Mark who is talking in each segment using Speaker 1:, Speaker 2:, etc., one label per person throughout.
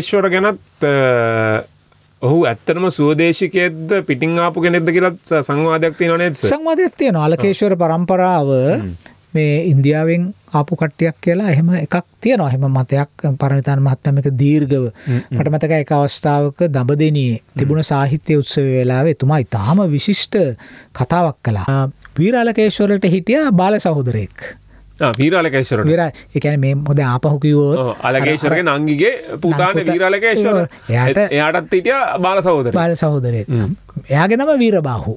Speaker 1: ශ්වර ගැනත් ඔහු ඇත්තනම සූදේශිකයද පිටිං ආපු කෙනෙක්ද කියලත් සංවාධයක් තියනේ සංවාධයක් තියෙන අලකේශ්වර
Speaker 2: පරම්පරාව මේ ඉන්දියාවෙන් ආපු කට්ටියක් කියලා එහෙම එකක් තියෙනවා එහෙම මතයක් පරණවිතාන මහත්මයාම එක දීර්ඝව මට මතකයි එක අවස්ථාවක දඹදෙණියේ තිබුණ සාහිත්‍ය උත්සවය වෙලාවේ එතුමා ඉතාම විශිෂ්ට කතාවක් කළා වීරාලකේශ්වරට හිටියා බාල සහෝදරයෙක්
Speaker 1: වීරාලකේශර ර
Speaker 2: එකන මේ හොද ආපහුකිවෝ
Speaker 1: අලකේශරගේ නංගිගේ පුතාන වීරාලකේශවර එයට එයාටත් හිටිය බාල සහෝදර බාල
Speaker 2: සහෝදරය එයාගෙනම වීරබාහු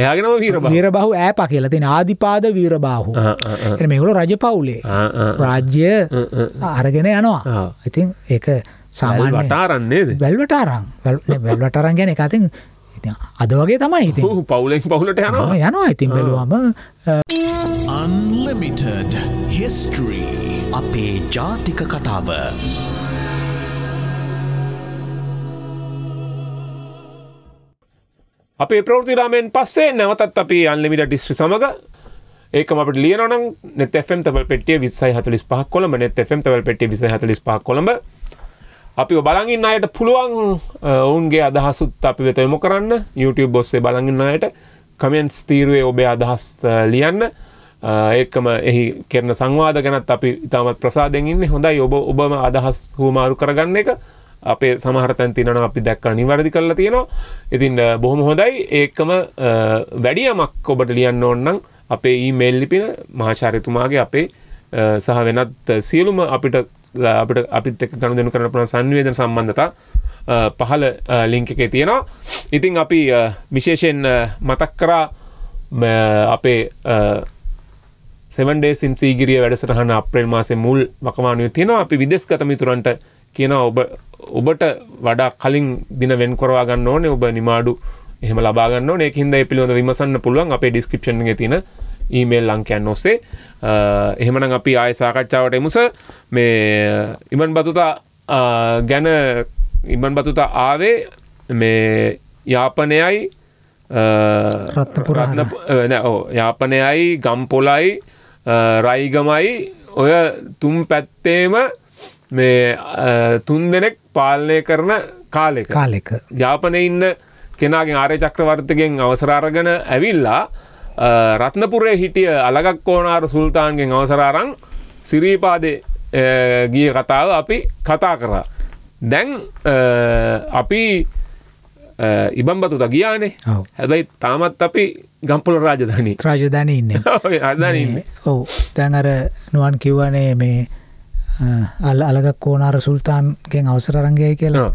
Speaker 1: එයාගෙන වීර වීර
Speaker 2: බහු ඇප කියලති ආධිපාද වීර බාහු එ මෙහුල රජ පවුලේ රාජ්‍ය අරගෙන යනවා ඉතින් ඒ සාමාන්‍යටාරන්නේ වැල්වටාරං වැල්වටරන් ගැන එකතින් ඉතින් අද වගේ තමයි ඉති
Speaker 1: පවුලෙන් පවුලට යන
Speaker 2: යනවා ඉතින් බැලුවම අන්ලමිටඩ හිස්ටරී අපේ ජාතික කතාව
Speaker 1: අපේ ප්‍රෘතිරාමෙන් පස්සේ නැවතත් අපි අන්ලිමිට ඩිස්්‍රි සමඟ ඒක අපට ලියනන නෙතැම් තව පෙටිය විසයි හතලිස් පහ කොළඹ නෙතැම් තවල් පෙටිය විස හතලිස් පහ කොළඹ අපි බලගින්න අයට පුළුවන් ඔවුන්ගේ අදහසුත් අපි වෙතයමු කරන්න YouTube බොස්සේ බලගින්න අයට කමෙන්ස් තීරුවේ ඔබේ අදහස් ලියන්න ඒකම එහි කරන සංවාද ගැනත් අපි ඉතාමත් ප්‍රසාදෙන්ඉන්න හොඳයි ඔබ ඔබම අදහස් හූමාරු කරගන්න එක අපේ සමහරතැන් තිනන අපි දැක්ක නිවැරදි කරලා තියෙනවා ඉතින් බොහොම හොඳයි ඒකම වැඩියමක් ඔබට ලියන්න ඕන්නම් අපේ ඊමේල් ලිපින මහාචාරිතුමාගේ අපේ සහ වෙනත් සියලුම අපිට අපට අපිත් එක් ගනුදෙනු කරන පුළුවන් සංවේදන සම්බන්ධතා පහළ ලිංක එකේ තියෙනවා. ඉතින් අපි විශේෂයෙන් මතක් කරා අපේ සෙවන්ඩේ සිම්සීගිරිය වැඩසටහන අප්‍රේල් මාසේ මුල් වකමානුව තියෙනවා අපි විදෙස්ගත මිතුරන්ට කියනවා ඔබ ඔබට වඩා කලින් දින වෙන් කරවා ගන්න ඕනේ ඔබ නිමාඩු එහෙම ලබා ගන්න ඕනේ ඒකින්ද ඒ පිළිබඳව විමසන්න පුළුවන් අපේ ඩිස්ක්‍රිප්ෂන් එකේ තියෙන ඊමේල් ලංකයන් ඔස්සේ එහෙමනම් අපි ආය සාකච්ඡාවට එමුස මේ ඉමන් බතුතා ගැන ඉමන් බතුතා ආවේ මේ යාපනයයි රත්නපුරත්න යාපනයයි ගම්පොලයි රයිගමයි ඔය තුම් පැත්තේම මේ තුන් දෙනෙක් පාලනය කරන කාලෙක කාලෙක යාපනය ඉන්න කෙනගේ ආරය චක්‍රවර්තකෙන් අවසරාරගන ඇවිල්ලා රත්නපුරේ හිටිය අලගක් ඕෝනාර සුල්තාන්ගෙන් අවසරාරං සිරීපාදේ ගිය කතාව අපි කතා කරා. දැන් අපි ඉබම්බතුත ගියානේ හැබැයි තාමත් අපි ගම්පොල රාජධනී
Speaker 2: රාජධන ඉන්න අදන්න ඔවු තැන් අර නුවන් කිව්වනේ මේ අල් අලගක් ඕෝනාර සුල්තාන්ගෙන් අවසරරංගය කියලා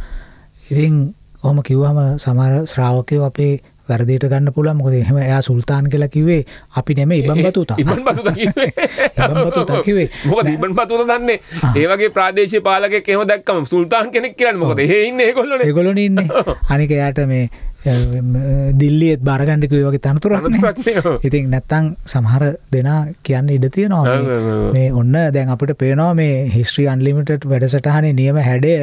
Speaker 2: ඉතින් ඔහොම කිව්වම සමර ශ්‍රාවකය අපේ වැරදිට ගන්න පුළ මොකද එහෙම එයා සුල්තාන් කියලා කිවේ අපි නෙම ඉබන් බතුත ඉබන්
Speaker 1: බතුත කිවේ මොකද ඉබන් බතුත දන්නේ ඒවගේ ප්‍රාදේශය පාලක කෙම දක්කම සුල්තාන් කෙනෙක් කියන්න මොකද හෙඉන්න ගොල්ල ගොලන ඉන්න
Speaker 2: අනික යාට මේ දිල්ලියත් බාරගණ්ඩිකව වගේ තනතුරක් ඉතින් නැත්තං සමහර දෙනා කියන්න ඉඩ තියෙනවා මේ ඔන්න දැන් අපිට පේනවා මේ හිස්ට්‍රී අන්ලිමිටට වැඩසටහනේ නියම හැඩය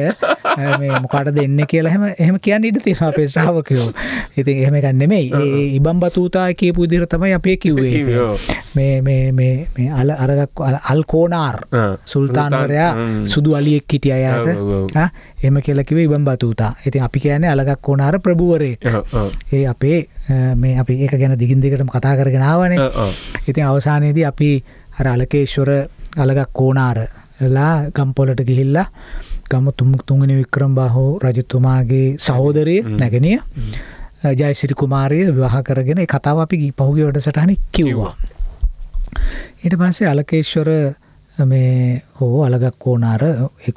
Speaker 2: මොකට දෙන්න කියලා හම එහම කියන්න ඉඩ තියෙනවා අපේ ශ්‍රාවකයෝ ඉතින් එහෙම ගන්නෙමයි ඒ ඉබම් බතූතා කියපු දිර තමයි අපේ කිව්වේ මේ අල අරගක් අල්කෝනාර් සුල්තාන්වරයා සුදු අලියෙක් හිටිය අයට එම කෙලකිවේ ඉබම් බතුතා ඇති අපි කියන අලගක් ඕනාර ප්‍රභුවරේ ඒ අපේ මේ අපි ඒක ගැන දිගින් දිකටම කතා කරගෙනාවනේ ඉතින් අවසානයේදී අපි අර අලකේශ්වර අලගක් කෝනාරලා ගම්පොලට ගිහිල්ලා ගම තුම් තුංගනි වික්‍රම් බාහෝ රජතුමාගේ සහෝදරය නැගෙනිය ජයසිරි කුමාරය විවාහ කරගෙන කතාව අපි පහුගේ වැඩසටහනි කිව්වා. ඊට පස්සේ අලකේශ්වර මේ ඕ අලගක් ඕනාර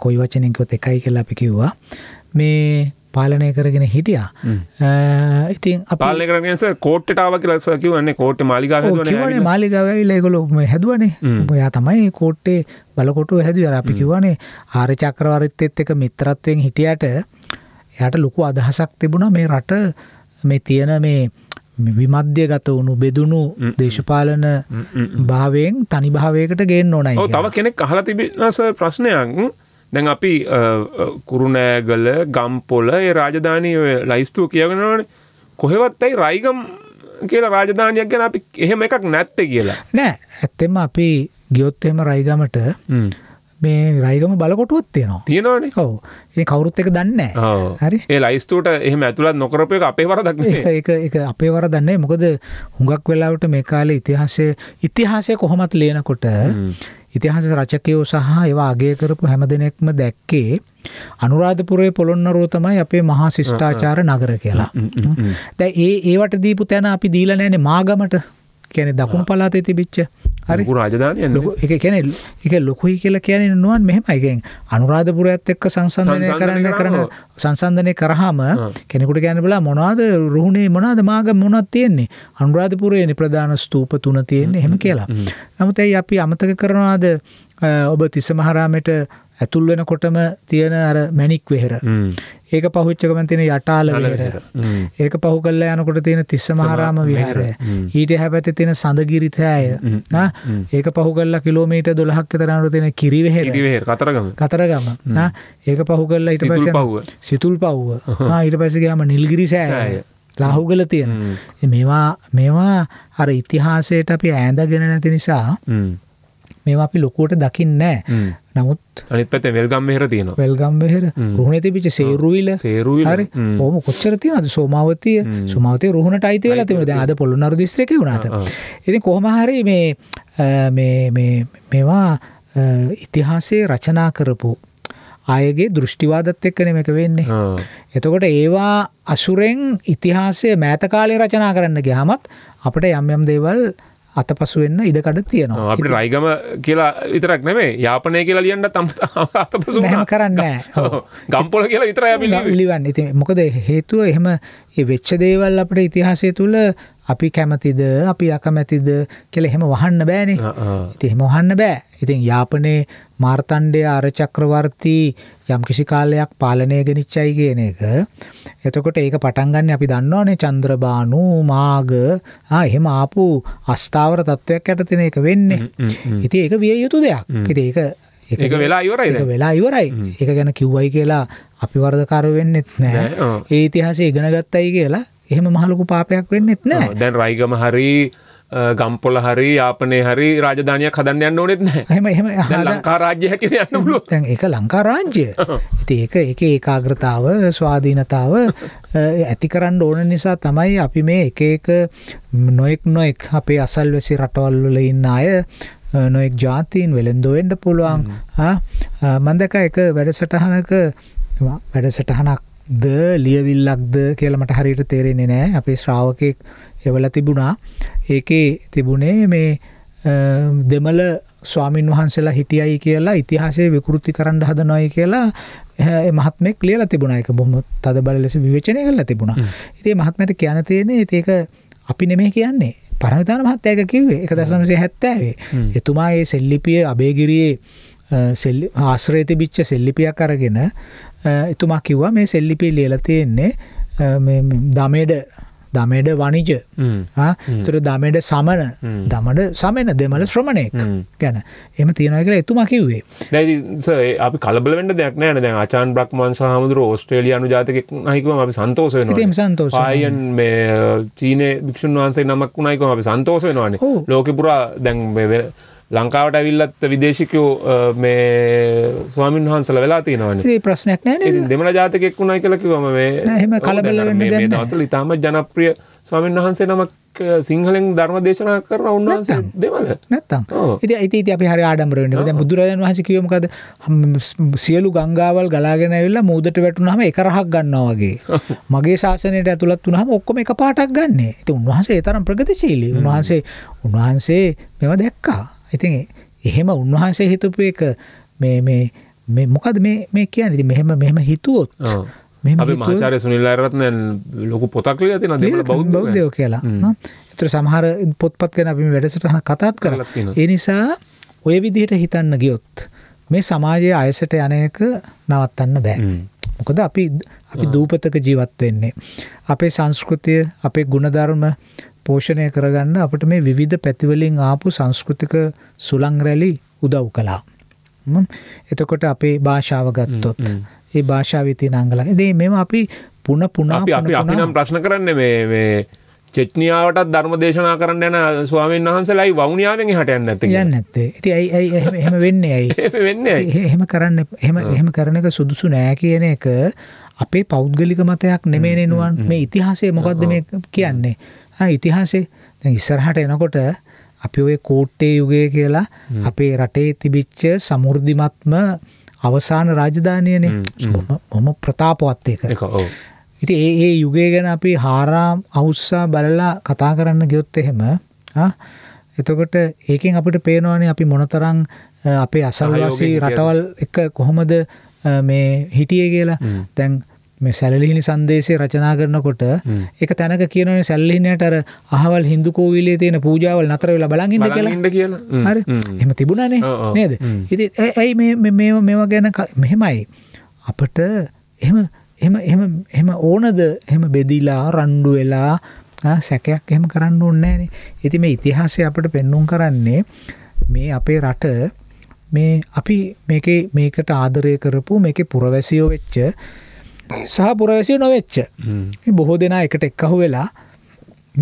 Speaker 2: කොයි වචනයකොත් එකයි කියලා අපි කිව්වා මේ පාලනය කරගෙන හිටියා ඉතින් පාලන
Speaker 1: කරගෙනස කෝට්ටටාව කියලස කිවන්නේ කෝට් මාලිගාව
Speaker 2: මාලිගාවල ගොල හැදුවනේ ඔයා තමයි කෝට්ටේ බලකොටු හැදුව අපි කිවනේ ආර චක්‍රවරිත් එත් එක මිත්‍රත්වයෙන් හිටියට යට ලොකු අදහසක් තිබුණ මේ රට මේ තියෙන මේ විමධ්‍යගත වුණු බෙදුණු දේශපාලන භාවයෙන් තනි භාවයකට ගේන්න ඕනයි තව
Speaker 1: කෙනෙක් අහල තිබෙනස ප්‍රශ්නයක් දැන් අපි කුරුණෑගල ගම්පොල ඒ රාජධානය ලයිස්තුව කියගෙනවන කොහෙවත් ඇයි රයිගම් කියලා රාජධානයක් ගැන අපි එහෙම එකක් නැත්ත කියලා
Speaker 2: නෑ ඇත්තෙම අපි ගියොත් එම රයිගමට මේ රයිගම බලකොටුවත් තියෙනවා
Speaker 1: තියෙනවාන ඔව
Speaker 2: ඒ කවුරුත් එක දන්න
Speaker 1: හරි ඒ ලයිස්තුට එහම ඇතුළත් නොකරපය අපේ වර දක්
Speaker 2: එක අපේ වර දන්නේ මොකද හුඟක් වෙලාවට මේ කාලේ ඉතිහාසය ඉතිහාසය කොහොමත් ලේනකොට ඉතිහාස රචකයෝ සහ ඒවා අගේ කරපු හැම දෙනෙක්ම දැක්කේ අනුරාධපුරේ පොළොන්නරුව තමයි අපේ මහා ශිෂ්ඨාචාර නගර කියලා දැ ඒ ඒවට දීපු තැන අපි දීලනෑනේ මාගමට කැනෙ දකුණු පලාතේ තිබිච්ච ලොකු රාජධානය එක කැනෙ එක ලොකුයි කියලා කියන්නේ නුවන් මෙහෙම එකෙන් අනුරාධපුරයත් එක්ක සංසන්ධනය කරන්න කරන සංසන්ධනය කරහම කෙනෙකුට ගැන බලා මොනවාද රුහුණේ මොනාද මාග මොනත් තියෙන්නේ අනුරාධපුරයනි ප්‍රධාන ස්තූප තුන තියෙන්නේ හෙම කියලා. නමුත් ඇයි අපි අමතක කරනවාද ඔබ තිස්සමහරාමට ඇතුල් වෙනකොටම තියෙන අර මැණික් වෙහෙර. ඒක පහුච්චකම තියෙන යටාල විහාරය. ඒක පහු කළා යනකොට තියෙන තිස්ස මහරාම විහාරය. ඊට එහා පැත්තේ තියෙන සඳගිරි තෑය. ඒක පහු කළා කිලෝමීටර් 12ක් විතර යනකොට තියෙන කිරිවෙහෙර. කිරිවෙහෙර
Speaker 1: කතරගම. කතරගම.
Speaker 2: ඒක පහු කළා ඊට පස්සේ
Speaker 1: සිතුල් පව්ව. ආ
Speaker 2: ඊට පස්සේ ගියාම නිල්ගිරි සෑය. රාහුගල තියෙන. මේවා මේවා අර ඉතිහාසයට අපි ඈඳගෙන නැති නිසා මේවා අපි ලොකුවට දකින්නේ නැහැ. නමුත්
Speaker 1: අනිත් පැත වෙල්ගම් මෙහර තියෙන
Speaker 2: වෙල්ගම් මෙහර රුහුණ තිබිච සේරුවිල
Speaker 1: සේරුවි හරි හොම
Speaker 2: කොච්චර තියනද සෝමාවතිය සුමාතය රුහුණට අයිති වෙලා තිබෙන අද පොළොන්නරු දිස්ත්‍රික වුණාට ඉතින් කොහොමහරි මේ මේවා ඉතිහාසයේ රචනා කරපු අයගේ දෘෂ්ටිවාදත් එක්ක නෙමක වෙන්නේ. එතකොට ඒවා අසුරෙන් ඉතිහාසය මෑතකාලේ රචනා කරන්න ගියාමත් අපට යම් යම් දේවල් අතපසු වෙන්න ඉඩකඩ තියෙනවා අපට රයිගම
Speaker 1: කියලා විතරක් නෙමේ යාපනය කියලා ලියන්න තම් අතපසු හම කරන්න ගම්පොල කියලා විතර
Speaker 2: ලිවන්න ඉති මොකද හේතුව එහෙම වෙච්ච දේවල් අපට ඉතිහාසය තුළ අපි කැමතිද අපි අකමැතිද කෙළ එහෙම වහන්න බෑනේ ඉති එහෙම වහන්න බෑ ඉතින් යාපනයේ මාර්තණ්ඩය ආරචක්‍රවර්තී යම් කිසි කාලයක් පාලනය ගෙනනිච්චයි කියන එක. එතකොට ඒක පටන්ගන්න අපි දන්නවානේ චන්ද්‍රබානු මාග එහෙම ආපු අස්ථාවර තත්ත්වයක් ඇටතින එක වෙන්නේ. ඉති ඒක විය යුතු දෙයක්. ඉති ඒක එක වෙලා ඉවරයි වෙලා ඉවරයි එක ගැන කිව්වයි කියලා අපි වර්ධකරු වෙන්නෙත් නෑ ඒ ඉතිහාසේ ඉගෙනගත්තයි කියලා එහෙම මහලොකු පාපයක් වෙන්නෙත් නෑ
Speaker 1: දැන් රයිගම හරි ගම්පොල හරි ආපනේ හරි රාජධානයක් හදන්න යන්න ඕනෙත්
Speaker 2: හම එම ලංකා රාජ්‍ය හැට යන්න පුලු තැන් එක ලංකා රාජ්‍ය ඇති ඒක එක ඒකාග්‍රතාව ස්වාධීනතාව ඇති කරන්න ඕන නිසා තමයි අපි මේ එක එක නොයෙක් නොයෙක් අපේ අසල්වැසි රටවල්වල ඉන්න අය නොයෙක් ජාතීන් වෙළෙන්දෝෙන්ඩ පුළුවන් මන්දක එක වැඩසටහනක වැඩසටහනක් ද ලියවිල්ලක්ද කියලමට හරිට තේරෙන්නේ නෑ අපේ ශ්‍රාවකයෙක් එවල තිබුණා ඒකේ තිබුණේ මේ දෙමල ස්වාමීන් වහන්සේලා හිටියයි කියලා ඉතිහාසය විකෘති කරන්න හදනොයි කියලා මහත්මෙක් ලියලා තිබුණා ඒක බොහොම තදබල ලෙස විවේචනය කරලා තිබුණා. ඉතින් මහත්මයට කියන්න තියෙන්නේ ඒක අපි නෙමෙයි කියන්නේ. පරණවිතාන මහත්තයා ඒක කිව්වේ 1970 එතුමා ඒ සෙල්ලිපිය අබේගිරියේ ආශ්‍රය තිබිච්ච සෙල්ලිපියක් අරගෙන එතුමා කිව්වා මේ සෙල්ලිපිය ලියලා තියෙන්නේ දමේඩ දමඩ වනිජ තුර දමඩ සමන දමට සමන දෙමල ශ්‍රමණයෙක් ගැන එම තියෙනයකට එතුමා කිව්වේ
Speaker 1: දැයි අපි කලබලට දෙයක්න න ආචාන් බ්‍රක්්මන් සහමුදුර ඔස්ට්‍රේලියනු ජාතක අයිකම අපි සන්තෝසය සන්තෝසයන් මේ uh, චීන භික්ෂන් වහන්සේ නමක් වුණයිකම අපි සන්තෝසයනවානේ ලෝකපුරා දැන් ලංකාවට ඇවිල්ලත් විදේශිකයෝ මේ ස්වාමින් වහන්සල වෙලා තියෙනවන
Speaker 2: ප්‍රශ්නයක් නෑ
Speaker 1: දෙමළ ජාතකෙක් වුණයි කලකිවම මේ කලබල දසල ඉතාම ජනප්‍රිය ස්වාමීන් වහන්සේ නමක් සිංහලෙන් ධර්ම දේශනා කරන උන්වහන්සේ දෙවල නැත්තම්
Speaker 2: ඉතින් ඉතින් අපි හරි ආඩම්බර වෙන්න ඕනේ දැන් බුදුරජාණන් වහන්සේ කිව්වේ මොකද සියලු ගංගාවල් ගලාගෙන ඇවිල්ලා මූදට වැටුනහම එක රහක් ගන්නවා වගේ මගේ ශාසනයට ඇතුළත් වුනහම ඔක්කොම එක පාටක් ගන්න. ඉතින් උන්වහන්සේ ඒ තරම් ප්‍රගතිශීලී. උන්වහන්සේ උන්වහන්සේ මේවා දැක්කා. ඉතින් එහෙම උන්වහන්සේ හිතපු එක මේ මේ මේ මොකද මේ මේ කියන්නේ ඉතින් මෙහෙම මෙහෙම හිතුවොත්
Speaker 1: අපි මහාචාර්ය සුනිල් අයරත්න ලොකු පොතක් ලියලා තියෙනවා දෙමළ බෞද්ධ බෞද්ධයෝ
Speaker 2: කියලා. ඒතර සමහර පොත්පත් ගැන අපි මේ වැඩසටහන කතාත් කරලා. ඒ නිසා ඔය විදිහට හිතන්න ගියොත් මේ සමාජයේ අයසට යන එක නවත්තන්න බෑ. මොකද අපි අපි දූපතක ජීවත් වෙන්නේ. අපේ සංස්කෘතිය, අපේ ಗುಣධර්ම පෝෂණය කරගන්න අපට මේ විවිධ පැතිවලින් ආපු සංස්කෘතික සුළංරැලි උදව් කලා. එතකොට අපේ භාෂාව ගත්තොත් ඒ භාෂාවිතින අංගල දේ මෙම අපි පුන පුනා අපිනම්
Speaker 1: ප්‍රශ්න කරන්න මේ චෙට්නියාවටත් ධර්ම දේශනා කරන්න යන ස්වාමීන් වහන්සලයි වුණයාාවෙන් හටයන්න ඇත ගන්න ඇත්තේ
Speaker 2: ඇති ඇයි එහෙම වෙන්න ඇයි වෙන්න එහෙම කරන්න එහම එහෙම කරන එක සුදුසු නෑ කියන එක අපේ පෞද්ගලික මතයක් නෙමේ නෙනුවන් මේ ඉතිහාසේ මොකක්ද මේ කියන්නේ ඉතිහාසේ ඉස්සරහට එනකොට අපි ඔය කෝට්ටේ යුගය කියලා අපේ රටේ තිබිච්ච සමෘද්ධිමත්ම අවසාන රාජධානයනේ හොම ප්‍රතාපවත්තයක ඉති ඒ ඒ යුගය ගැන අපි හාරාම් අවුස්සා බලලා කතා කරන්න ගියොත් එහෙම එතකොට ඒකෙන් අපිට පේනවානේ අපි මොනතරං අපේ අසල්වාසී රටවල් එක කොහොමද මේ හිටිය කියලා තැන් මේ සැලලිහිනි සංදේශය රචනා කරනකොට එක තැනක කියනවනේ සැලලිහිණයට අර අහවල් හින්දු කෝවිලේ තියෙන පූජාවල් නතර වෙලා බලන් ඉන්න කියලා. කියලා. හරි. එහෙම තිබුණානේ. නේද? ඉතින් ඇයි මේ මේ මේවා ගැන මෙහෙමයි. අපිට එහෙම එහෙම එහෙම එහෙම ඕනද එහෙම බෙදිලා රණ්ඩු වෙලා සැකයක් එහෙම කරන්න ඕනේ නැහනේ. ඉතින් මේ ඉතිහාසය අපිට පෙන්눔 කරන්නේ මේ අපේ රට මේ අපි මේකේ මේකට ආදරය කරපු මේකේ පුරවැසියෝ වෙච්ච සහ පුරවැසිය නොවෙච්ච බොහෝ දෙනා එකට එක්කහු වෙලා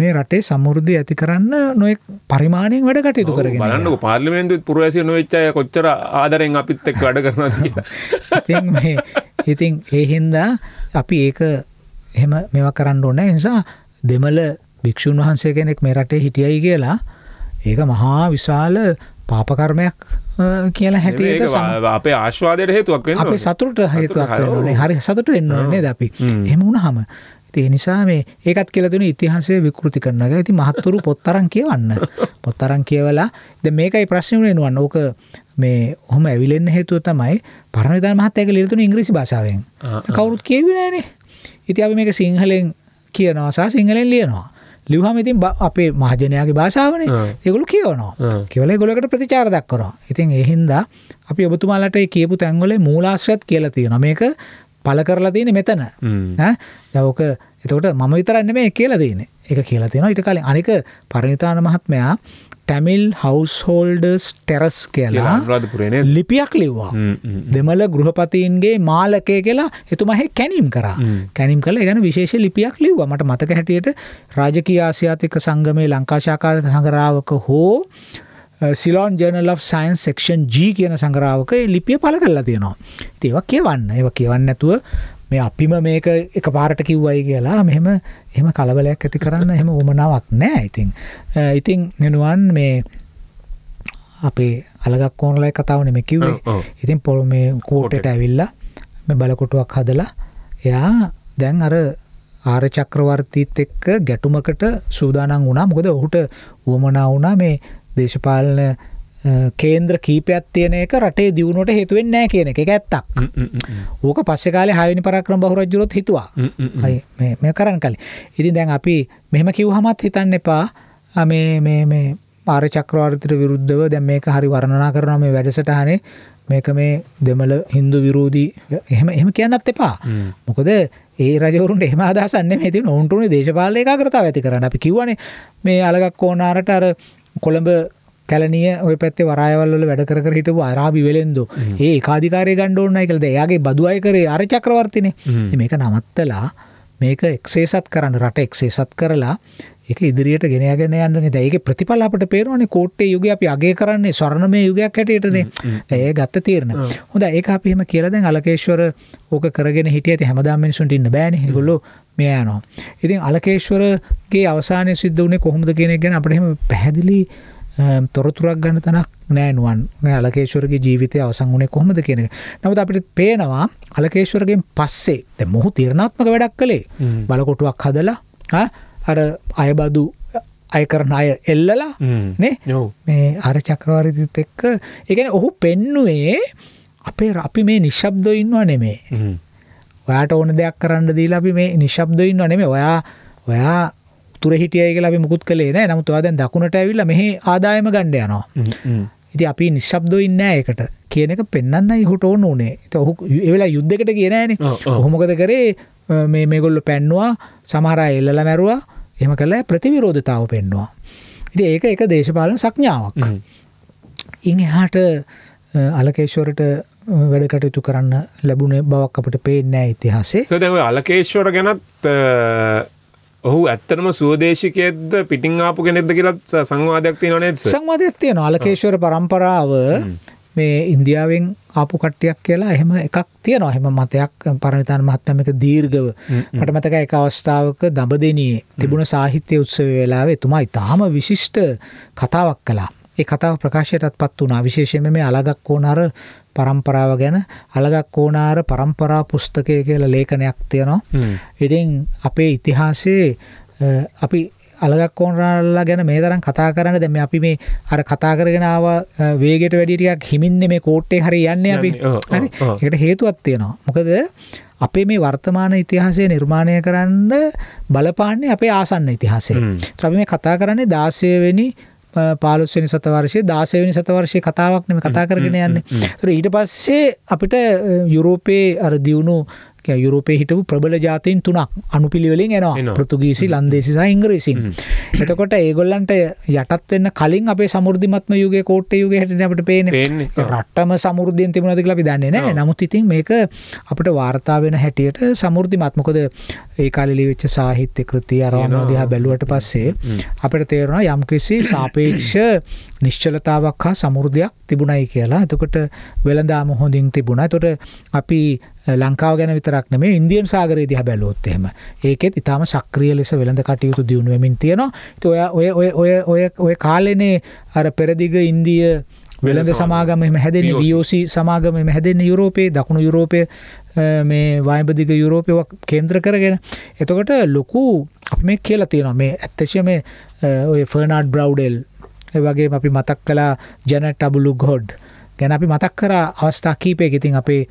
Speaker 2: මේ රටේ සමෘද්ධිය ඇති කරන්න නොය පරිමාණයෙන් වැඩ කටයුතු කරගෙන බලන්න
Speaker 1: පාර්ලිමේන්තුවත් පුරවැසිය නොවෙච්චය කොච්චර ආදරෙන් අපිත් එක්ක වැඩ කරනවා
Speaker 2: කියලා ඉතින් ඒ හින්දා අපි ඒක එහෙම මේවා කරන්න ඕනේ නිසා දෙමළ භික්‍ෂූන් වහන්සේ කෙනෙක් මේ රටේ හිටියයි කියලා ඒක මහා විශාල පාපකර්මයක් කියලා හැටියට
Speaker 1: අපේ ආශවාදයට හේතුවක් වෙන්න අපේ
Speaker 2: සතුටට හේතුවක් වෙන්න ඕනේ. හරි සතුට වෙන්න ඕනේ නේද අපි. එහෙම වුණාම ඒ නිසා මේ ඒකත් කියලා දෙන ඉතිහාසය විකෘති කරනවා කියලා. ඉතින් මහත්තුරු පොත්තරන් කියවන්න. පොත්තරන් කියවලා දැන් මේකයි ප්‍රශ්නේ උනේ නෝන. ඕක මේ ඔහොම ඇවිලෙන්න හේතුව තමයි පරණ විදාන මහත්තයාගේ ලියලා තුන ඉංග්‍රීසි භාෂාවෙන්. කවුරුත් කියුවේ නැහනේ. ඉතින් අපි මේක සිංහලෙන් කියනවා සහ සිංහලෙන් ලියනවා. ලිවහම ඉතින් අපේ මහජනයාගේ භාෂාවනේ ඒගොලු කියවනවා කෙවල ගොලකට ප්‍රතිචාර දක්වනවා ඉතින් එහින්දා අපි ඔබතුමාලට කියපු තැන්වල මූලාශ්‍රත් කියලා තියෙන මේක පල කරලා තියෙන මෙතන දවක එතකට මම විතරන්න මේ කියලා දයන එක කියලා තියෙන ඉට කලින් අනික පරණතාන මහත්මයා ටැමිල් හවස්හෝල්ඩර්ස් ටෙරස් කියලා රාධපුරන ලිපියක් ලිව්වා දෙමල ගෘහපතීන්ගේ මාලකය කියලා එතුමහෙ කැනීම් කරා කැනම් කල ගැන විශේෂ ලිපියක් ලිව්වා මට මතක හැටියට රාජකී ආසියාතික සංගමේ ලංකාශාකා සංගරාවක හෝ Ceylon journal of science section G කියන සංගරාවක ලිපිය පල කරලා තියෙනවා ඒව කියවන්න ඒව කියවන්න ඇතුව මේ අපිම මේක එක පාරට කිව්වයි කියලා මෙහෙම එහෙම කලබලයක් ඇති කරන්න එහෙම උමනාවක් නෑ ඉතින් ඉතින් නෙනුවන් මේ අපේ අලගක් කෝනලයි කතාවන මේ කිව්වේ ඉතින් පොළ මේ කෝටට ඇවිල්ලා මේ බලකොටුවක් හදලා එයා දැන් අර ආර චක්‍රවර්තීත් එක්ක ගැටුමකට සූදානම් වුණා මොකද ඔහුට වුවමනා වුණා මේ දේශපාලන කේන්ද්‍ර කීපයක් තියෙන එක රටේ දියුණුවට හේතුවෙන් නෑ කියන එක ඇත්තක් ඕක පස්සෙකාල හවිනි පරක්‍රම බහුරජ්ජුරොත් හිතුවා මේ කරන්න කලින් ඉතින් දැන් අපි මෙහෙම කිව්හමත් හිතන්න එපා මේ පාර චක්‍රවාර්තයට විරුද්ධව දැම් මේක හරි වරණනා කරන මේ වැඩසටහනේ මේක මේ දෙමල හින්දු විරෝධී එහෙම එහෙම කියන්නත් එපා මොකද ඒ රජවරුන්ට එහම අදසන්න මේති ඔවුන්ටුනේ දේශපාලය එකකරතාව ඇති කරන්න අපි කිවනේ මේ අලගක් ඕෝනාරට අර කොළඹ කැලනිය ඔය පැත්තේ වරායවල්ල වැඩ කර කර හිටපු අරාබි වෙලෙන්දෝ ඒ ඒකාධිකාරය ගණ්ඩ ඕන්නයි කළද එයාගේ බදු අය කරේ අර චක්‍රවර්තිනේ මේක නවත්තලා මේක එක්සේසත් කරන්න රට එක්සේසත් කරලා එක ඉදිරියට ගෙනගෙන යන්න දැඒක ප්‍රතිඵල අපට පේරුවනේ කෝට්ටේ යුග අපි අගේ කරන්නේ ස්වර්ණමය යුගයක් හැටියටනේ ඇය ගත්ත තීරණ හොඳ ඒක අපිම කියලදැන් අලකේශ්වර ඕක කරගෙන හිටිය හැමදාමනිසුන්ට ඉන්න බෑන ගොල්ලො මෙයානවා. ඉතින් අලකේශ්වරගේ අවසානය සිද්ධ වනේ කොහොමද කෙනෙක් ගැන අපටහෙම පැහැදිලි තොරතුරක් ගන්න තනක් නෑනුවන් අලකේශවරගේ ජීවිතය අවසං වුණේ කොහොමද කියන නමුත් අපිට පේනවා අලකේශවරගෙන් පස්සේ මොහු තිරණාත්මක වැඩක් කළේ බලකොටුවක් හදලා අර අයබදු අය කරන අය එල්ලලා නේ මේ අර චක්‍රවරිදිත් එක්ක එකන ඔහු පෙන්නුවේ අපේ අපි මේ නිශ්ශබ්ද ඉන්නවා නෙමේ ඔයාට ඕන දෙයක් කරන්න දීලා අපි මේ නිශ්ශබ්ද ඉන්නවා නෙමේ ඔයා ඔයා උතුර හිටියයි කියලා අපි මුකුත් කළේ නෑ නමුත් ඔයා දැන් දකුණට ඇවිල්ලා මෙහි ආදායම ගන්න යනවා. ඉතින් අපි නිශ්ශබ්දව ඉන්නේ නෑ ඒකට. කියන එක පෙන්වන්නයි හුට ඕන උනේ. ඉතින් ඔහු ඒ වෙලාව යුද්ධයකට ගියේ නෑනේ. ඔහු මොකද කරේ මේ මේගොල්ලෝ පැන්නුවා සමහර අය එල්ලලා මැරුවා. එහෙම කළා ප්‍රතිවිරෝධතාව පෙන්නවා. ඉතින් ඒක එක දේශපාලන සංඥාවක්. ඉන් එහාට අලකේශ්වරට වැඩ කටයුතු කරන්න ලැබුණේ බවක් අපට පේන්නේ නැහැ
Speaker 1: ඉතිහාසයේ. ඒක දැන් ඔය අලකේශ්වර ගැනත් ඔහු ඇත්තනම සුවදේශිකයද පිටිං ආපු කෙනෙක්ද කියලත් සංවාධයක් තියෙනනේ සංවාධයක් තියෙන අලකේශ්වර
Speaker 2: පරම්පරාව මේ ඉන්දියාවෙන් ආපු කට්ටියක් කියලා එහෙම එකක් තියෙනවා එහෙම මතයක් පරණවිතාන මහත්මයාම එක දීර්ඝව මට මතකයි එක අවස්ථාවක දඹදෙණියේ තිබුණ සාහිත්‍ය උත්සවය වෙලාවේ එතුමා ඊටාම විශිෂ්ට කතාවක් කළා ඒ කතාව ප්‍රකාශයටත් පත් වුණා විශේෂයෙන්ම මේ අලගක් ඕන අර પરම්පරාව ගැන අලගක් ඕනාර પરම්පරා පුස්තකය කියලා ලේඛනයක් තියෙනවා. ඉතින් අපේ ඉතිහාසයේ අපි අලගක් ඕනරාල්ලා ගැන මේ තරම් කතා කරන්න දැන් අපි මේ අර කතා කරගෙන ආව වේගයට වැඩි ටිකක් හිමින්නේ මේ කෝට්ටේ හරිය යන්නේ අපි. හරි. ඒකට හේතුවක් තියෙනවා. මොකද අපේ මේ වර්තමාන ඉතිහාසය නිර්මාණය කරන්න බලපාන්නේ අපේ ආසන්න ඉතිහාසය. ඒත් අපි මේ කතා කරන්නේ 16 වෙනි පාලුස්වනි සතවර්ශය දාසවනි සතවර්ශය කතාවක් නම කතා කරගෙන යන්න තුර ඊට පස්සේ අපිට යුරෝපයේ අර දියුණු යුරෝපය හිටපු ප්‍රබල ජාතයෙන් තුනක් අනුපිළිවෙලින් එනවා පෘතුගීසි ලන්දේසිස ඉංග්‍රීසින්. එතකොට ඒගොල්ලන්ට යටත්වෙන්න කලින් අපේ සමුෘධිමත්ම යුගේ කෝට්ට යුග හට අපට පේන රට්ටම සමුෘද්ධයෙන් තිබුණද ලබි දන්නේ නෑ නමුත් ඉතින් මේක අපට වාර්තා වෙන හැටියට සමුෘධිමත්මකොද ඒ කාලලි වෙච්ච සාහිත්‍ය කෘති අරවාමෝදහා බැලුවට පස්සේ අපට තේරුණා යම්කිසි සාපේක්ෂ නිශ්චලතාවක් හා සමුෘධයක් තිබුණයි කියලා එතකොට වෙළදාම හොඳින් තිබුණා තොට අපි ලංකාව ගැන විතරක් නෙමේ ඉන්දියන් සාගරයේ දිහා බැලුවොත් එහෙම ඒකෙත් ඊටාම සක්‍රිය ලෙස වෙළඳ කටයුතු දියුණු වෙමින් තියෙනවා ඉතින් ඔය ඔය ඔය ඔය ඔය කාලෙනේ අර පෙරදිග ඉන්දිය වෙළඳ සමාගම එම හැදෙන වියෝසි සමාගම එම හැදෙන යුරෝපයේ දකුණු යුරෝපය මේ වයබදික යුරෝපය කේන්ද්‍ර කරගෙන එතකොට ලොකු අපි මේ කියලා තියෙනවා මේ ඇත්තශය මේ ඔය ෆර්නාඩ් බ්‍රව්ඩෙල් වගේ අපි මතක් කලා ජැනටබුලු ගොඩ් ගැන අපි මතක් කර අවස්ථා කීපය ඉතින් අපේ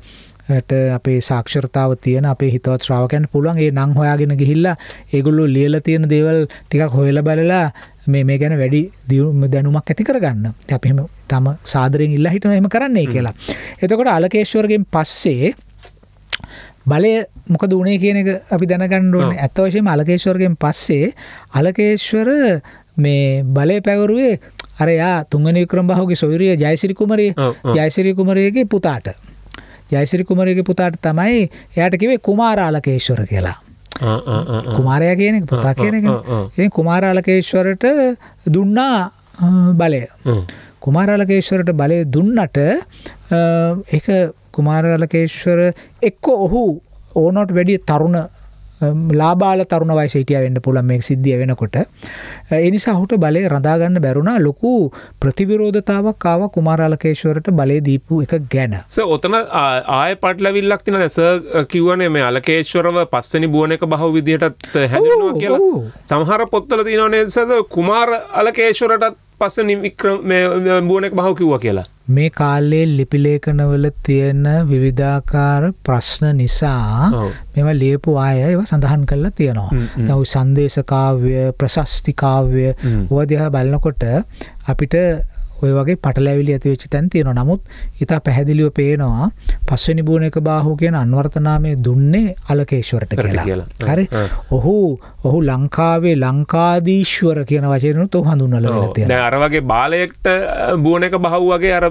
Speaker 2: ට අපේ සාක්ෂරතාව තියෙන අපේ හිතවත් ශ්‍රාවකයන්ට පුළුවන් ඒ නම් හොයාගෙන ගිහිල්ලා ඒගොල්ලෝ ලියලා තියෙන දේවල් ටිකක් හොයලා බලලා මේ මේ ගැන වැඩි දියුණු දැනුමක් ඇති කරගන්න. අපි එහෙම තම සාදරයෙන් ඉල්ලා හිටන එහෙම කරන්නේ කියලා. එතකොට අලකේශ්වරගෙන් පස්සේ බලය මොකද උනේ කියන එක අපි දැනගන්න ඕනේ. ඇත්ත වශයෙන්ම අලකේශ්වරගෙන් පස්සේ අලකේශ්වර මේ බලය පැවරුවේ අර යා තුන්වෙනි වික්‍රමබාහුගේ සොයුරිය ජයසිරි කුමරිය ජයසිරි කුමරියගේ පුතාට ජයිසිරි කුමරගේ පුතාට තමයි එයට කිවේ කුමාරාලකේශ්වර කියලා.
Speaker 1: කුමාරය කියන පුතා කියන
Speaker 2: එ කුමාරාලකේශ්වරට දුන්නා බලය. කුමාරාලකේශ්වරට බලය දුන්නට එක කුමාරාලකේශ්වර එක්ක ඔහු ඕනොට වැඩිය තරුණ ලාබාල තරුණ වයිසිටිය වෙන්න පුළන් මේ සිද්ධිය වෙනකොට එනිසා හුට බලය රදාගන්න බැරුණා ලොකු ප්‍රතිවිරෝධතාවක් ආව කුමාරාලකේශවරට බලය දීපු එක ගැන
Speaker 1: ඔතන ආය පටලවිල්ලක් තින දැස කිවනේ මේ අලකේශ්වරව පස්සනි බුවනක බහු විදිහටත් හැ කියලා සමහර පොත්තල තිනවනේ සද කුමාර අලකේශ්වරටත් පස්ස නිවික්‍රම බුවනක් බහව කිව්වා කියලා.
Speaker 2: මේ කාලයේ ලිපිලේඛනවල තියෙන විවිධාකාර ප්‍රශ්න නිසා මෙම ලියපු අය ඒව සඳහන් කරලා තියෙනවා. දැන් සංදේශ කාව්‍ය, ප්‍රශස්ති කාව්‍ය, ඕවා දිහා බලනකොට අපිට ඔය වගේ පටලැවිලි ඇතිවෙච්ච තැන් තියෙනවා. නමුත් ඊට පැහැදිලිව පේනවා පස්වෙනි බුණේක බාහුව කියන අන්වර්ථනාමය දුන්නේ අලකේශ්වරට කියලා. හරි. ඔහු ඔහු ලංකාවේ ලංකාදීශ්වර කියන වචනේනොත් ඔහු හඳුන්වලා තියෙනවා.
Speaker 1: දැන් අර වගේ බාලයෙක්ට බුණේක බාහුව වගේ අර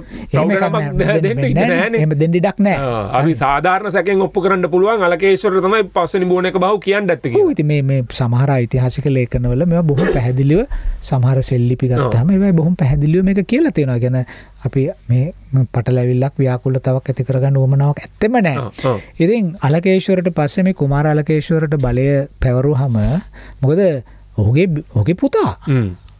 Speaker 1: එහෙම
Speaker 2: දෙන්න ඉඩක් නැහැ.
Speaker 1: අපි සාධාරණ සැකෙන් ඔප්පු කරන්න පුළුවන් අලකේශ්වර තමයි පස්වෙනි බුණේක බාහුව කියන්න ඇත්තේ කියලා.
Speaker 2: ඉතින් මේ මේ සමහර ඓතිහාසික ලේඛනවල මේවා බොහොම පැහැදිලිව සමහර සෙල්ලිපි ගත්තාම ඒවා බොහොම පැහැදිලිව මේක කියලා කියලා තියෙනවා. කියන්නේ අපි මේ පටලැවිල්ලක් ව්‍යාකූලතාවක් ඇති කරගන්න උවමනාවක් ඇත්තෙම නැහැ. ඉතින් අලකේශ්වරට පස්සේ මේ කුමාර අලකේශ්වරට බලය පැවරුවහම මොකද ඔහුගේ ඔහුගේ
Speaker 1: පුතා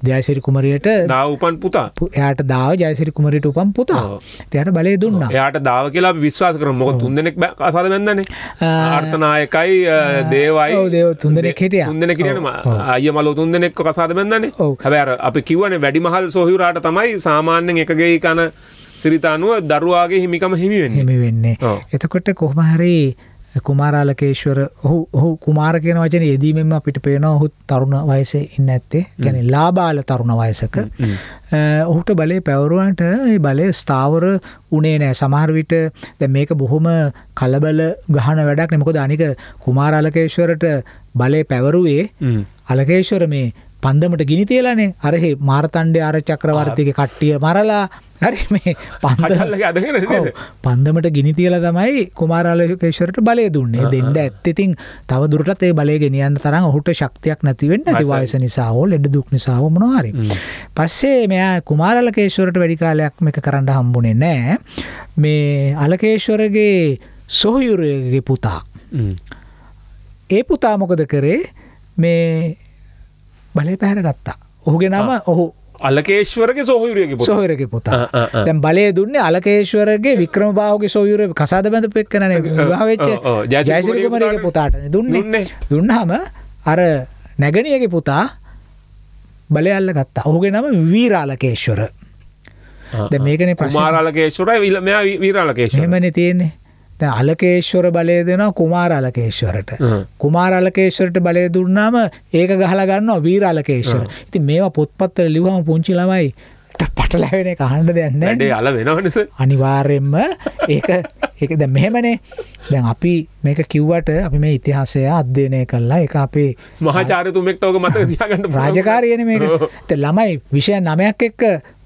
Speaker 1: ජයසිරි කුමරියට දාව උපන් පුතා
Speaker 2: එයාට දාව ජයසිරි කුමරිට උපන් පුතා එයාට බලය දුන්නා
Speaker 1: එයාට දාව කියලා විශ්වාස කරමු මොකද තුන්දෙනෙක් අසාද බැන්දනේ අර්ථනායකයි දේවයි ඔව් දේව තුන්දෙනෙක් හිටියා තුන්දෙනෙක් කියන්නේ අයියා මලෝ තුන්දෙනෙක්ව කසාද බැන්දනේ හැබැයි අර අපි කිව්වනේ වැඩිමහල් සොහොයුරාට තමයි සාමාන්‍යයෙන් එකගෙයි කන සිරිත අනුව දරුවාගේ හිමිකම හිමි වෙන්නේ හිමි
Speaker 2: වෙන්නේ එතකොට කොහොම හරි කුමාරාලකේශ්වර ඔහු ඔහු කුමාර කියන වචන යෙදීමෙන්ම අපිට පේන ඔහු තරුණ වයසේ ඉන්න ඇත්තේ ගැන ලාබාල තරුණ වයසක ඔහුට බලය පැවරුවන්ට ඒ බලය ස්ථාවර උනේ නෑ සමහරවිට දැ මේක බොහොම කලබල ගහන වැඩක් නෙමකොද අනික කුමාරාලකේශ්වරට බලය පැවරුවේ අලකේශ්වර මේ පන්දමට ගිනි තියලනේ අරහෙ මාර්තණ්ඩය අර චක්‍රවර්තික කට්ටිය මරලා හරි මේ පන්දල්ල අදගෙන පන්දමට ගිනි තියල තමයි කුමාරාලකේෂරට බලය දුන්නේ දෙන්නට ඇත්තිතින් තව දුරටත් ඒ බලය ගෙනියන්න තරම් ඔහුට ශක්තියක් නැතිවෙන්න ඇතිවායස නිසාහෝ ලෙඩ දුක් නිසාහ මොනවාරි පස්සේ මෙයා කුමාරලකේෂවරට වැඩිකාලයක් එක කරන්න හම්බුනේ නෑ මේ අලකේශ්වරගේ සොහයුරගේ පුතා ඒ පුතා මොකද කරේ මේ බලය පැහැර ගත්තා ඔහුගේ නම ඔහු
Speaker 1: අලකේශ්වරගේ සොහයුරගේ සොහරගේ පුතා දැම්
Speaker 2: බලය දුන්න අලකේශ්වරගේ වික්‍රම බාවගේ සොයුර කසාද බැඳ පෙක් කනන වෙච්ච ජයසිකමරගේ පුතාට දුන්න දුන්නහම අර නැගනියගේ පුතා බලය අල්ල ගත්තා ඔහුගේ නම වීරාලකේශ්වර මේකන
Speaker 1: ප්‍රමාරලකේශ්වර විල්ම වීරාලකේශ
Speaker 2: මෙමන තියෙන්නේ අලකේශ්වර බලය දෙනවා කුමාර අලකේශ්වරට කුමාර අලකේශ්වරට බලය දුන්නාම ඒක ගහලා ගන්නවා වීර අලකේශ්වර ඉති මේවා පොත්පත්තර ලිවහම පුංචි ළමයි පටලැවෙන කහන්ඩ දෙන්න ඩේ අල වෙනවනිස අනිවාර්යෙන්ම ඒ එක දැ මෙහෙමනේ දැන් අපි මේක කිව්වට අපි මේ ඉතිහාසය අධ්‍යයනය කල්ලා එක අපේ
Speaker 1: මහාචාරතුමෙක් ෝක මත තියාගන්න රාජකාරයන මේක
Speaker 2: ළමයි විෂය නමයක් එක්ක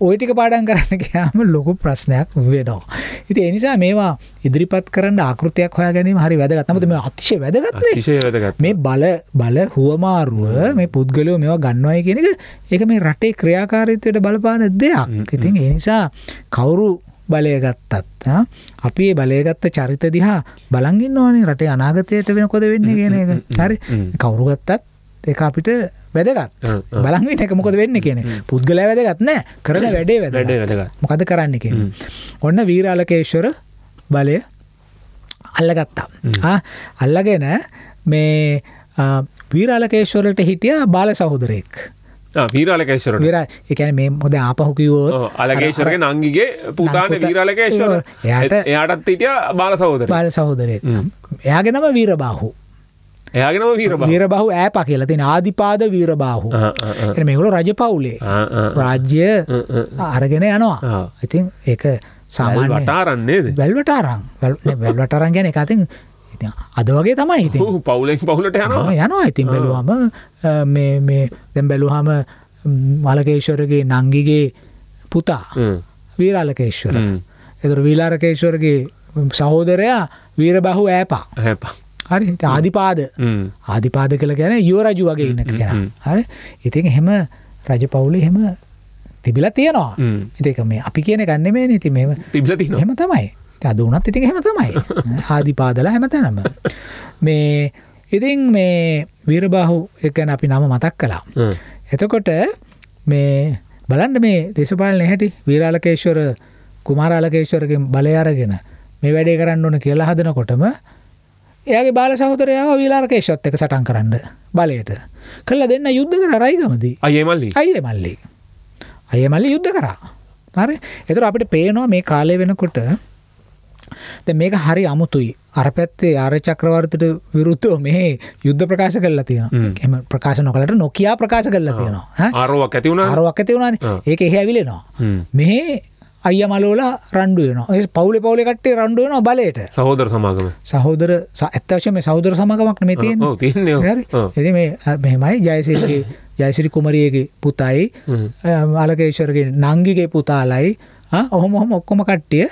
Speaker 2: ඔයිටික පාඩන් කරන්න කියයාම ලොකු ප්‍රශ්නයක් වෙනෝ. ඉති එනිසා මේවා ඉදිරිපත් කරන්න ආකෘතියක් හොයා ගැනීම හරි වැදගත්තමත මේ අතිශය වැදගත් මේ බල බල හුවමාරුව මේ පුද්ගලයෝ මෙවා ගන්නවාය කියෙනෙක එක මේ රටේ ක්‍රියාකාරීත්වයට බලපාන දෙයක් ඉතින් එනිසා කවුරු බලය ගත්තත් අපි ඒ බලය ගත්ත චරිත දිහා බලන් ඉන්න ඕනේ රටේ අනාගතයට වෙනකොද වෙන්නේ කියන එක. හරි. කවුරු ගත්තත් ඒක අපිට වැදගත් බලංගට එක මොකද වෙන්න කියන පුද්ගල වැදගත් නෑ කරන වැඩේ
Speaker 1: වැඩ
Speaker 2: මොකද කරන්න කිය ඔන්න වීරාලකේශ්වර බලය අල්ලගත්තා අල්ලගෙන මේ වීරාලකේශ්වරට හිටිය බාල සහෝදරයෙක්
Speaker 1: වීරාලකේශර ර
Speaker 2: එකන මේ හොද ආපහුකිවෝ
Speaker 1: අලකේශරගේ නංගිගේ පුතාන වීරාලකේශවර එයට එයාටත් හිටිය බාල සහෝදර බාල
Speaker 2: සහෝදරය එයාගෙනම වීරබාහු
Speaker 1: එයාගෙන වීර
Speaker 2: බහු ඇප කියලතින ආධිපාද වීර බාහු මෙහුල රජ පවුලේ රාජ්‍ය අරගෙන යනවා ඉතින් ඒ
Speaker 1: සාමාන්‍යටාරන්නේ වැල්වටාරං
Speaker 2: වැල්වටරන් ගැන එකතින්
Speaker 1: ඉතින් අද වගේ තමයි ඉතින් පවුලෙන් පවුලට යනවා යනවා ඉතින් බැලුවම
Speaker 2: මේ මේ දැන් බැලුවම මලකේශ්වරගේ නංගිගේ පුතා වීරාලකේශ්වර එතකොට වීලාරකේශ්වරගේ සහෝදරයා වීර බහු ඈපා ඈපා හරි ආදිපාද ආදිපාද කියලා කියන්නේ යුවරජු වගේ ඉන්න කෙනා හරි ඉතින් එහෙම රජ පවුලේ එහෙම තිබිලා තියෙනවා ඉතින් මේ අපි කියන ගන්නෙ මේ නේ ඉතින් මෙහෙම තිබිලා තියෙනවා එහෙම තමයි අද වනත් ඉතින් හෙම තමයි හාදිපාදලා හැමතැනම මේ ඉතින් මේ වීරබාහු එකන අපි නම මතක් කලා එතකොට මේ බලන්ඩ මේ දේශපාලන හැටි වීරාලකේශ්වර කුමාරාලකේශ්වරගෙන් බලයාරගෙන මේ වැඩේ කරන්න ඕන කියලා හදනකොටම ඒගේ බාල සහතරයාව විලාර්කේෂොත් එක සටන් කරන්න බලයට කල්ල දෙන්න යුද්ධ කර රයිගමදී
Speaker 1: අයමල්ලි අය මල්ලි
Speaker 2: අය මල්ලි යුද්ධ කරා හරි එතුර අපිට පේනවා මේ කාලය වෙනකොට ද මේක හරි අමුතුයි අර පැත්තේ ආර්ය චක්‍රවර්තට විරුද්ධව මේ යුද්ධ ප්‍රකාශ කරලා තියෙනවා. එම ප්‍රකාශ නොකලට නොකියා ප්‍රකාශ කරලා තියෙනවා.
Speaker 1: ආරාවක් ඇති වුණා. ආරාවක් ඇති වුණානේ.
Speaker 2: ඒක එහෙ ඇවිලෙනවා. මෙහි අයියා මලෝල රණ්ඩු වෙනවා. ඒ පවුලේ පවුලේ කට්ටිය රණ්ඩු වෙනවා බලයට.
Speaker 1: සහෝදර සමාගම.
Speaker 2: සහෝදර ඇත්ත වශයෙන්ම සහෝදර සමාගමක් නෙමෙයි තියෙන්නේ. ඔව්
Speaker 1: තියෙන්නේ. හරි.
Speaker 2: ඉතින් මේ මෙහෙමයි ජයසිරිගේ ජයසිරි කුමරියගේ පුතයි අලකේශ්වරගේ නංගිගේ පුතාලයි ඔහොම ඔහොම ඔක්කොම කට්ටිය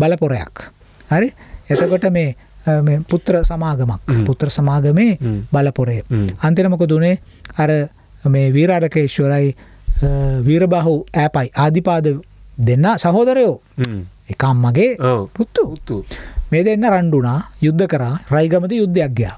Speaker 2: බලපොරයක්. හරි එතකොට මේ පුත්‍ර සමාගමක් පුත්‍ර සමාගමේ බලපොරේ අන්තිරමක දුනේ අර මේ වීරාරකේශ්වරයි වීරබහු ඇපයි ආධිපාද දෙන්න සහෝදරයෝ එකම් මගේ පුත්තු උත්තු මේ දෙන්න රණ්ඩුනා යුද්ධ කරා රයිගමද යුද්ධයක් ගයා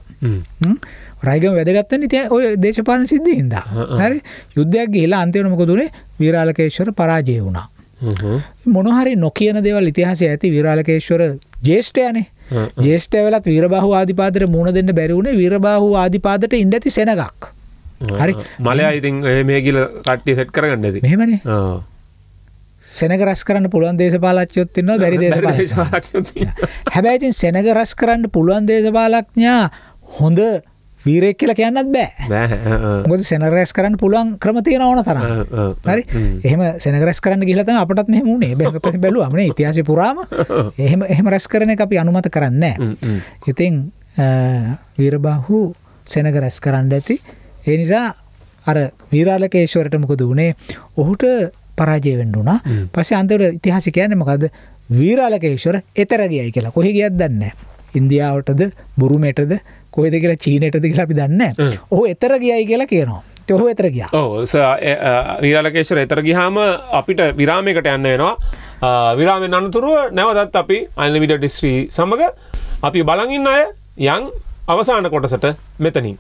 Speaker 2: රයිගම වැදගත්තන තිය ඔය දේශපාන සිද්ධ හින්දා හරි යුද්ධයක් ගේලා අන්තිවනමක දුනේ වීරාලකේශ්වර පරාජය වුණා Mm-hmm. මොනහරි නොකියන දෙවල් ඉතිහාසය ඇති විරාලකේශ්වර ජේෂ්ඨයනේ mm-hmm. ජේෂ්ඨය වෙලත් විරබාහු ආධිපාදයට මුණ දෙන්න බැරිවුණේ විරබාහු ආධිපාදට ඉන්ඩ ඇති සෙනගක් mm-hmm.
Speaker 1: හරි මලයා ඉතින් මේ කියල කට්ටි සෙට් කරගන්න ඇති මෙමන ah.
Speaker 2: සෙනග රස් කරන්න පුළුවන් දේශපාලච්චයොත්තින්නවා බැරි දේශ හැබැයිතින් සෙනග රස් කරන්න පුළුවන් දේශපාලක්ඥා හොඳ වීරයෙක් කියලා කියන්නත්
Speaker 1: බෑ
Speaker 2: මොකද සෙනග්‍රැස් කරන්න පුළුවන් ක්‍රම තියෙන ඕන තරම් හරි එහෙම සෙනග්‍රැස් කරන්න ගිහලා තමයි අපටත් මෙහෙම වුනේ බැලු පැති බැලුවාම නේ ඉතිහාසය පුරාම එහෙම එහෙම රැස් කරන එක අපි අනුමත කරන්නේ නැහැ ඉතින් වීරබාහු සෙනග රැස් කරන්න ඇති ඒ නිසා අර වීරාලකේශ්වරට මොකද වුණේ ඔහුට පරාජය වෙන්න වුණා පස්සේ අන්තිමට ඉතිහාසය කියන්නේ මොකද්ද වීරාලකේශ්වර එතර ගියයි කියලා කොහි ගියත් දන්නේ නැහැ ඉන්දියාවටද බුරුමෙටද කොයිද කියලා චීනයටද කියලා අපි දන්න ඕහ එතර ගියයි කියලා කියනවා තොහ එතර ගිය
Speaker 1: නිරලකේශර එතර ගිහාම අපිට විරාමයකට යන්න වෙනවා විරාමෙන් අනතුරුව නැවදත් අපි අල්ලිමිට ඩිස්්‍රී සමඟ අපි බලගින්න අය යං අවසාන කොටසට මෙතනින්.